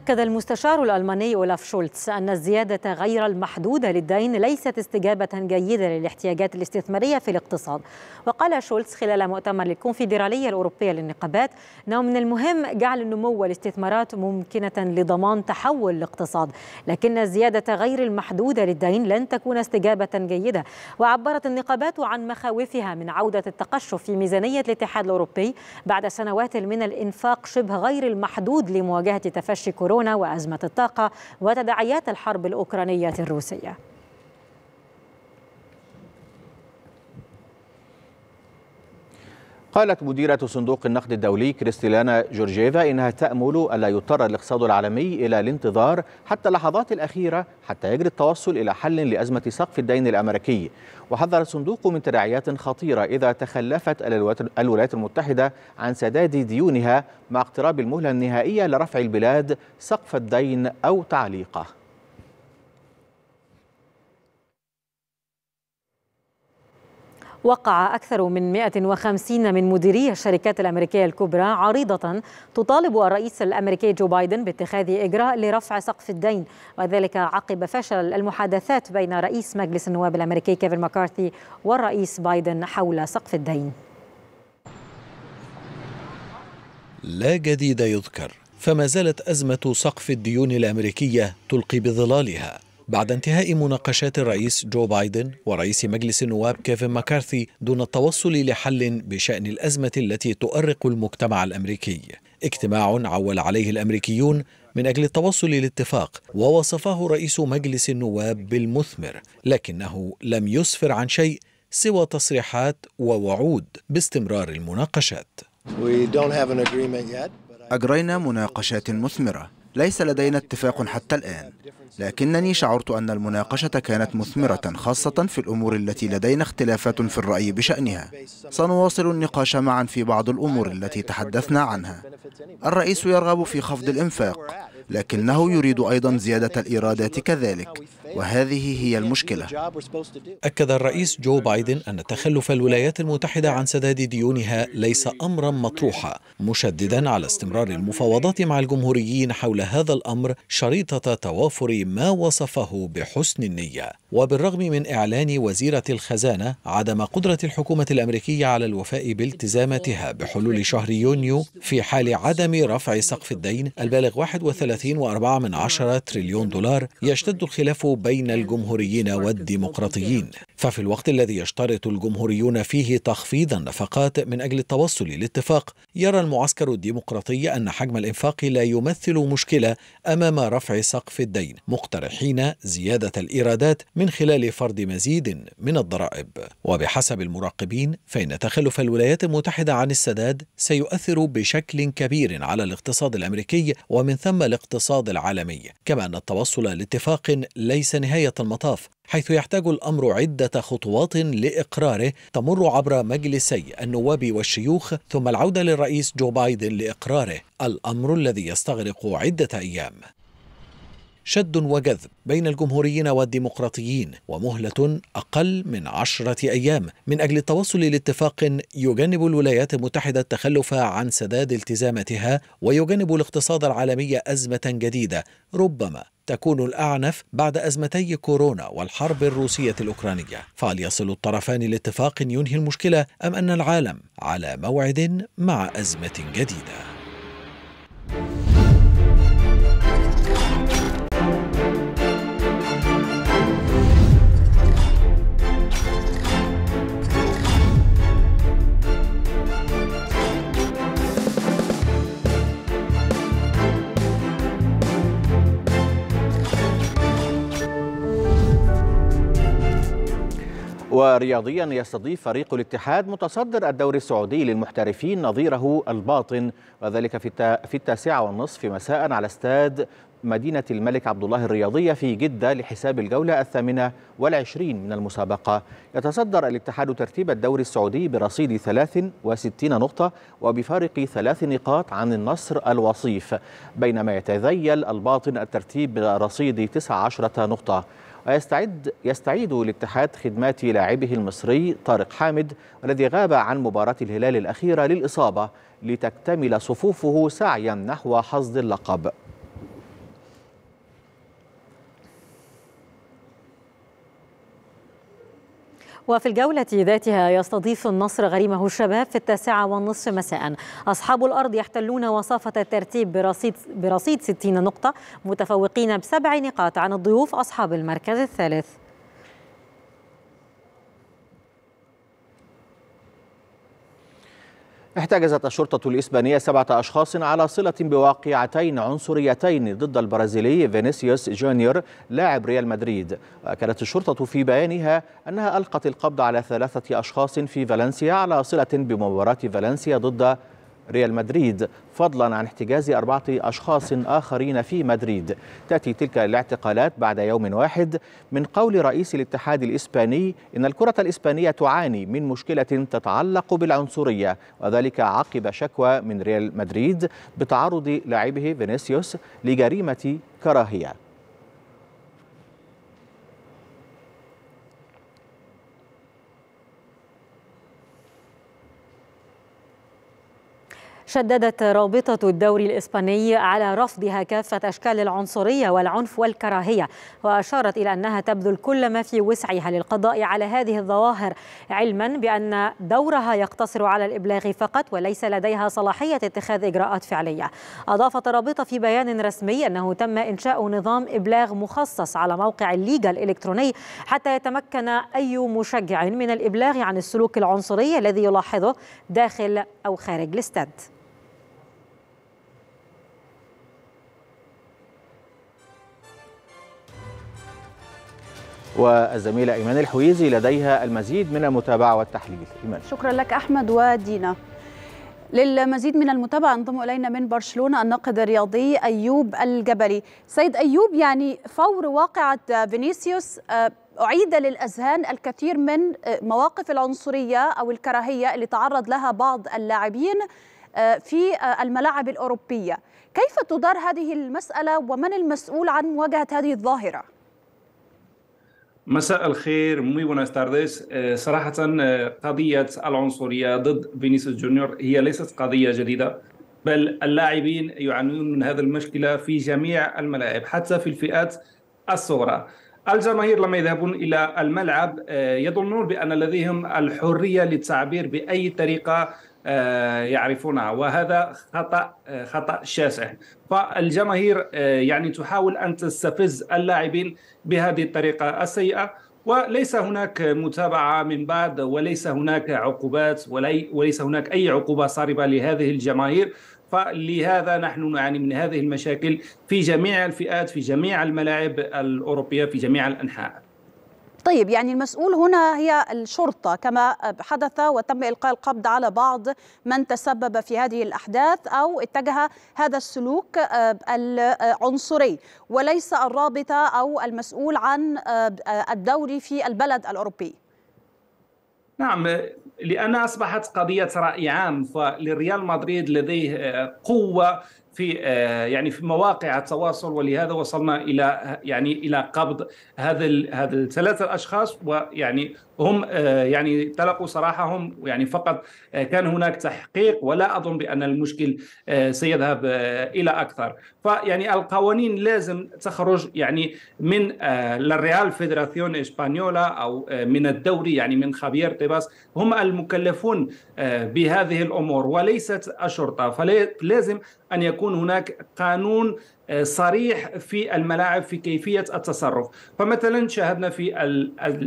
أكد المستشار الألماني أولاف شولتز أن الزيادة غير المحدودة للدين ليست استجابة جيدة للاحتياجات الاستثمارية في الاقتصاد وقال شولتز خلال مؤتمر الكونفدرالية الأوروبية للنقابات أنه من المهم جعل النمو والاستثمارات ممكنة لضمان تحول الاقتصاد لكن الزيادة غير المحدودة للدين لن تكون استجابة جيدة وعبرت النقابات عن مخاوفها من عودة التقشف في ميزانية الاتحاد الأوروبي بعد سنوات من الإنفاق شبه غير المحدود لمواجهة تفشي كورونا كورونا وأزمة الطاقة وتداعيات الحرب الأوكرانية الروسية قالت مديرة صندوق النقد الدولي كريستيانا جورجيفا إنها تأمل ألا يضطر الاقتصاد العالمي إلى الانتظار حتى اللحظات الأخيرة حتى يجري التوصل إلى حل لأزمة سقف الدين الأمريكي وحذر الصندوق من تداعيات خطيرة إذا تخلفت الولايات المتحدة عن سداد ديونها مع اقتراب المهلة النهائية لرفع البلاد سقف الدين أو تعليقه وقع أكثر من 150 من مديري الشركات الأمريكية الكبرى عريضة تطالب الرئيس الأمريكي جو بايدن باتخاذ إجراء لرفع سقف الدين وذلك عقب فشل المحادثات بين رئيس مجلس النواب الأمريكي كيفن مكارثي والرئيس بايدن حول سقف الدين لا جديد يذكر فما زالت أزمة سقف الديون الأمريكية تلقي بظلالها بعد انتهاء مناقشات الرئيس جو بايدن ورئيس مجلس النواب كيفن ماكارثي دون التوصل لحل بشأن الأزمة التي تؤرق المجتمع الأمريكي اجتماع عول عليه الأمريكيون من أجل التوصل لاتفاق ووصفه رئيس مجلس النواب بالمثمر لكنه لم يسفر عن شيء سوى تصريحات ووعود باستمرار المناقشات أجرينا مناقشات مثمرة ليس لدينا اتفاق حتى الآن لكنني شعرت أن المناقشة كانت مثمرة خاصة في الأمور التي لدينا اختلافات في الرأي بشأنها سنواصل النقاش معا في بعض الأمور التي تحدثنا عنها الرئيس يرغب في خفض الإنفاق لكنه يريد أيضا زيادة الإيرادات كذلك وهذه هي المشكلة أكد الرئيس جو بايدن أن تخلف الولايات المتحدة عن سداد ديونها ليس أمرا مطروحا مشددا على استمرار المفاوضات مع الجمهوريين حول هذا الأمر شريطة توافر ما وصفه بحسن النية وبالرغم من إعلان وزيرة الخزانة عدم قدرة الحكومة الأمريكية على الوفاء بالتزاماتها بحلول شهر يونيو في حال عدم رفع سقف الدين البالغ 31.4 تريليون دولار يشتد الخلاف بين الجمهوريين والديمقراطيين ففي الوقت الذي يشترط الجمهوريون فيه تخفيض النفقات من أجل التوصل لاتفاق يرى المعسكر الديمقراطي أن حجم الإنفاق لا يمثل مشكلة أمام رفع سقف الدين مقترحين زيادة الإيرادات من خلال فرض مزيد من الضرائب وبحسب المراقبين فإن تخلف الولايات المتحدة عن السداد سيؤثر بشكل كبير على الاقتصاد الأمريكي ومن ثم الاقتصاد العالمي كما أن التوصل لاتفاق ليس ليس نهاية المطاف حيث يحتاج الأمر عدة خطوات لإقراره تمر عبر مجلسي النواب والشيوخ ثم العودة للرئيس جو بايدن لإقراره الأمر الذي يستغرق عدة أيام شد وجذب بين الجمهوريين والديمقراطيين ومهلة أقل من عشرة أيام من أجل التوصل لاتفاق يجنب الولايات المتحدة التخلف عن سداد التزاماتها ويجنب الاقتصاد العالمي أزمة جديدة ربما تكون الأعنف بعد أزمتي كورونا والحرب الروسية الأوكرانية فهل يصل الطرفان لاتفاق ينهي المشكلة أم أن العالم على موعد مع أزمة جديدة؟ ورياضيا يستضيف فريق الاتحاد متصدر الدوري السعودي للمحترفين نظيره الباطن وذلك في التاسعة والنصف مساء على استاد مدينة الملك عبد الله الرياضية في جدة لحساب الجولة الثامنة والعشرين من المسابقة يتصدر الاتحاد ترتيب الدوري السعودي برصيد 63 نقطة وبفارق ثلاث نقاط عن النصر الوصيف بينما يتذيل الباطن الترتيب برصيد 19 نقطة ويستعد يستعيد الاتحاد خدمات لاعبه المصري طارق حامد الذي غاب عن مباراة الهلال الأخيرة للإصابة لتكتمل صفوفه سعيا نحو حصد اللقب وفي الجولة ذاتها يستضيف النصر غريمه الشباب في التاسعة والنصف مساء أصحاب الأرض يحتلون وصافة الترتيب برصيد, برصيد 60 نقطة متفوقين بسبع نقاط عن الضيوف أصحاب المركز الثالث احتجزت الشرطة الإسبانية سبعة أشخاص على صلة بواقعتين عنصريتين ضد البرازيلي فينيسيوس جونيور لاعب ريال مدريد وأكدت الشرطة في بيانها أنها ألقت القبض على ثلاثة أشخاص في فالنسيا على صلة بمباراة فالنسيا ضد ريال مدريد فضلا عن احتجاز أربعة أشخاص آخرين في مدريد تأتي تلك الاعتقالات بعد يوم واحد من قول رئيس الاتحاد الإسباني إن الكرة الإسبانية تعاني من مشكلة تتعلق بالعنصرية وذلك عقب شكوى من ريال مدريد بتعرض لاعبه فينيسيوس لجريمة كراهية شددت رابطة الدوري الإسباني على رفضها كافة أشكال العنصرية والعنف والكراهية وأشارت إلى أنها تبذل كل ما في وسعها للقضاء على هذه الظواهر علما بأن دورها يقتصر على الإبلاغ فقط وليس لديها صلاحية اتخاذ إجراءات فعلية أضافت الرابطة في بيان رسمي أنه تم إنشاء نظام إبلاغ مخصص على موقع الليجا الإلكتروني حتى يتمكن أي مشجع من الإبلاغ عن السلوك العنصري الذي يلاحظه داخل أو خارج الاستاد والزميلة إيمان الحويزي لديها المزيد من المتابعة والتحليل إيمان شكرا لك أحمد ودينا للمزيد من المتابعة انضم إلينا من برشلونة الناقد الرياضي أيوب الجبلي سيد أيوب يعني فور واقعة فينيسيوس آه، أعيد للأذهان الكثير من آه، مواقف العنصرية أو الكراهية اللي تعرض لها بعض اللاعبين آه، في الملاعب الأوروبية كيف تدار هذه المسألة ومن المسؤول عن مواجهة هذه الظاهرة؟ مساء الخير مي بوناس تارديس آه، صراحة آه، قضية العنصرية ضد فينيسيوس جونيور هي ليست قضية جديدة بل اللاعبين يعانون من هذا المشكلة في جميع الملاعب حتى في الفئات الصغرى الجماهير لما يذهبون إلى الملعب آه، يظنون بأن لديهم الحرية للتعبير بأي طريقة آه، يعرفونها وهذا خطا آه، خطا شاسع فالجماهير آه، يعني تحاول ان تستفز اللاعبين بهذه الطريقه السيئه وليس هناك متابعه من بعد وليس هناك عقوبات وليس هناك اي عقوبه صارمه لهذه الجماهير فلهذا نحن نعاني من هذه المشاكل في جميع الفئات في جميع الملاعب الاوروبيه في جميع الانحاء طيب يعني المسؤول هنا هي الشرطة كما حدث وتم إلقاء القبض على بعض من تسبب في هذه الأحداث أو اتجه هذا السلوك آه، العنصري وليس الرابطة أو المسؤول عن آه، الدوري في البلد الأوروبي نعم لأنها أصبحت قضية رأي عام فلريال مدريد لديه آه، قوة في آه، يعني في مواقع التواصل ولهذا وصلنا الى يعني الى قبض هذا هذا الثلاثه اشخاص ويعني هم آه، يعني تلقوا صراحهم يعني فقط آه، كان هناك تحقيق ولا اظن بان المشكل سيذهب الى اكثر فيعني القوانين لازم تخرج يعني من الريال فيدراسيون اسبانيولا او من الدوري يعني من خبير تيباس هم المكلفون بهذه الامور وليست الشرطه فلازم ان يكون يكون هناك قانون آه، صريح في الملاعب في كيفيه التصرف، فمثلا شاهدنا في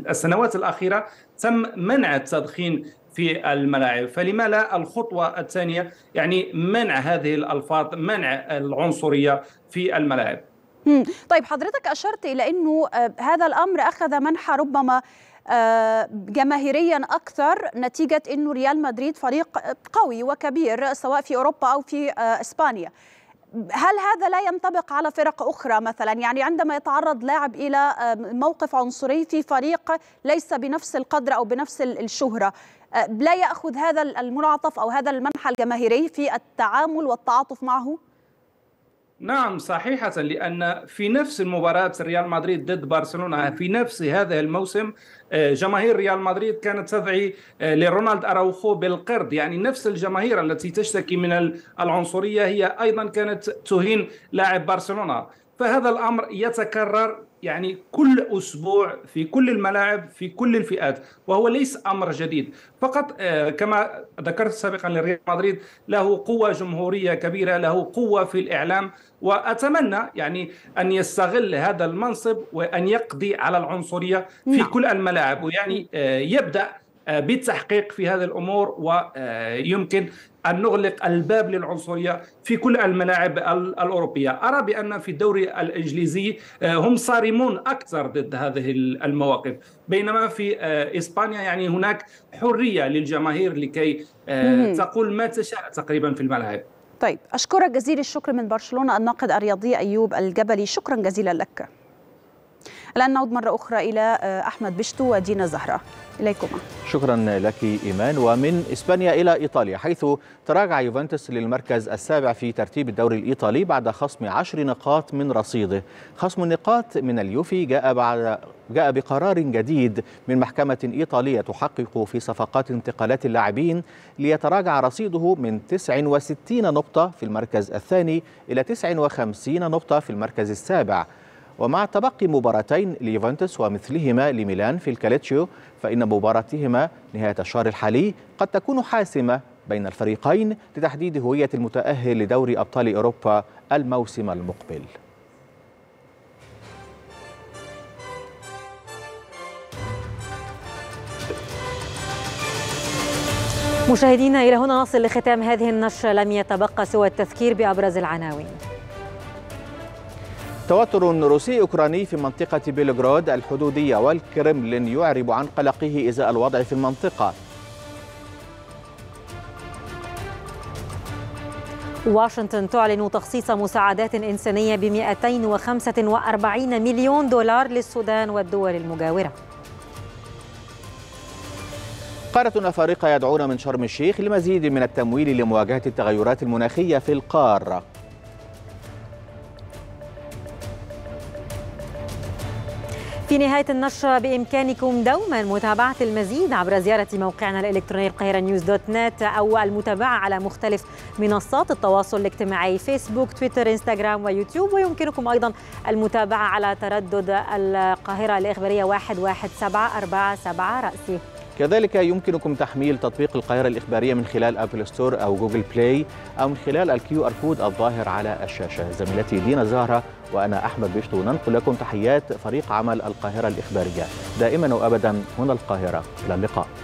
السنوات الاخيره تم منع التدخين في الملاعب فلما لا الخطوة الثانية يعني منع هذه الألفاظ منع العنصرية في الملاعب طيب حضرتك أشرت إلى أنه آه، هذا الأمر أخذ منحى ربما جماهيريا اكثر نتيجه انه ريال مدريد فريق قوي وكبير سواء في اوروبا او في آه، اسبانيا هل هذا لا ينطبق على فرق اخرى مثلا يعني عندما يتعرض لاعب الى آه، موقف عنصري في فريق ليس بنفس القدر او بنفس الشهره آه، لا ياخذ هذا المنعطف او هذا المنحى الجماهيري في التعامل والتعاطف معه نعم صحيحة لأن في نفس المباراة ريال مدريد ضد برشلونة في نفس هذا الموسم آه، جماهير ريال مدريد كانت تدعي آه، لرونالد اراوخو بالقرد يعني نفس الجماهير التي تشتكي من العنصريه هي ايضا كانت تهين لاعب برشلونه فهذا الامر يتكرر يعني كل اسبوع في كل الملاعب في كل الفئات وهو ليس امر جديد فقط آه، كما ذكرت سابقا لريال مدريد له قوه جمهوريه كبيره له قوه في الاعلام واتمنى يعني ان يستغل هذا المنصب وان يقضي على العنصريه في نعم. كل الملاعب ويعني آه، يبدا آه، بالتحقيق في هذه الامور ويمكن ان نغلق الباب للعنصريه في كل الملاعب الاوروبيه، ارى بان في الدوري الانجليزي آه، هم صارمون اكثر ضد هذه المواقف، بينما في آه، اسبانيا يعني هناك حريه للجماهير لكي تقول ما تشاء تقريبا في الملاعب. طيب اشكرك جزيل الشكر من برشلونه الناقد الرياضي ايوب الجبلي، شكرا جزيلا لك. الآن نعود مرة أخرى إلى آه، أحمد بشتو ودينا زهرة إليكما شكرا لك إيمان ومن إسبانيا إلى إيطاليا حيث تراجع يوفنتوس للمركز السابع في ترتيب الدوري الإيطالي بعد خصم عشر نقاط من رصيده خصم النقاط من اليوفي جاء بعد جاء بقرار جديد من محكمة إيطالية تحقق في صفقات انتقالات اللاعبين ليتراجع رصيده من 69 نقطة في المركز الثاني إلى 59 نقطة في المركز السابع ومع تبقي مباراتين ليوفنتوس ومثلهما لميلان في الكاليتشيو فإن مباراتهما نهاية الشهر الحالي قد تكون حاسمة بين الفريقين لتحديد هوية المتأهل لدوري أبطال أوروبا الموسم المقبل مشاهدينا إلى هنا نصل لختام هذه النشرة لم يتبقى سوى التذكير بأبرز العناوين توتر روسي أوكراني في منطقة بيلغراد الحدودية والكرملين يعرب عن قلقه إزاء الوضع في المنطقة واشنطن تعلن تخصيص مساعدات إنسانية ب 245 مليون دولار للسودان والدول المجاورة قارة أفارقة يدعون من شرم الشيخ لمزيد من التمويل لمواجهة التغيرات المناخية في القارة في نهاية النشرة بإمكانكم دوما متابعة المزيد عبر زيارة موقعنا الإلكتروني القاهرة نيوز دوت نت أو المتابعة على مختلف منصات التواصل الاجتماعي فيسبوك تويتر إنستغرام ويوتيوب ويمكنكم أيضا المتابعة على تردد القاهرة الإخبارية 11747 رأسي كذلك يمكنكم تحميل تطبيق القاهرة الإخبارية من خلال أبل ستور أو جوجل بلاي أو من خلال الكيو آر كود الظاهر على الشاشة زميلتي دينا زهرة وأنا أحمد بيشتو ننقل لكم تحيات فريق عمل القاهرة الإخبارية دائما وأبدا هنا القاهرة إلى اللقاء